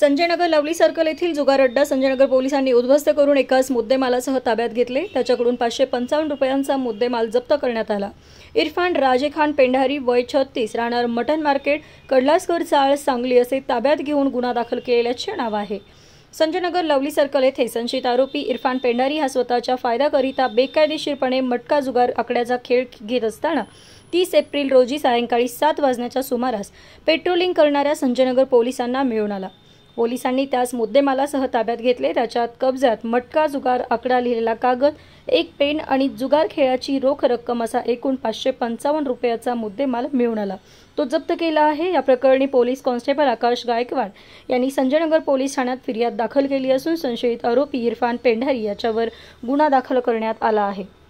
Sanjaynagar lovely circle येथील जुगार अड्डा संजयनगर पोलिसांनी उद्ध्वस्त करून एकाच मुद्देमालासह ताब्यात घेतले त्याच्याकडून पाचशे पंचावन्न रुपयांचा मुद्देमाल जप्त करण्यात आला इरफान राजे खान पेंढारी वय छत्तीस राहणार मटन मार्केट कडलासकर चाळ सांगली असे ताब्यात घेऊन गुन्हा दाखल केलेल्याचे नाव आहे संजयनगर लवली सर्कल येथे संशयित आरोपी इरफान पेंढारी हा स्वतःच्या फायद्याकरिता बेकायदेशीरपणे मटका जुगार आकड्याचा खेळ घेत असताना तीस एप्रिल रोजी सायंकाळी सात वाजण्याच्या सुमारास पेट्रोलिंग करणाऱ्या संजयनगर पोलिसांना मिळून आला पोलिसांनी त्यास मुद्देमालासह ताब्यात घेतले त्याच्यात कब्जात मटका जुगार आकडा लिहिलेला कागद एक पेन आणि जुगार खेळाची रोख रक्कम असा एकूण पाचशे पंचावन्न रुपयाचा मुद्देमाल मिळून आला तो जप्त केला आहे या प्रकरणी पोलीस कॉन्स्टेबल आकाश गायकवाड यांनी संजयनगर पोलीस ठाण्यात फिर्याद दाखल केली असून संशयित आरोपी इरफान पेंढारी याच्यावर गुन्हा दाखल करण्यात आला आहे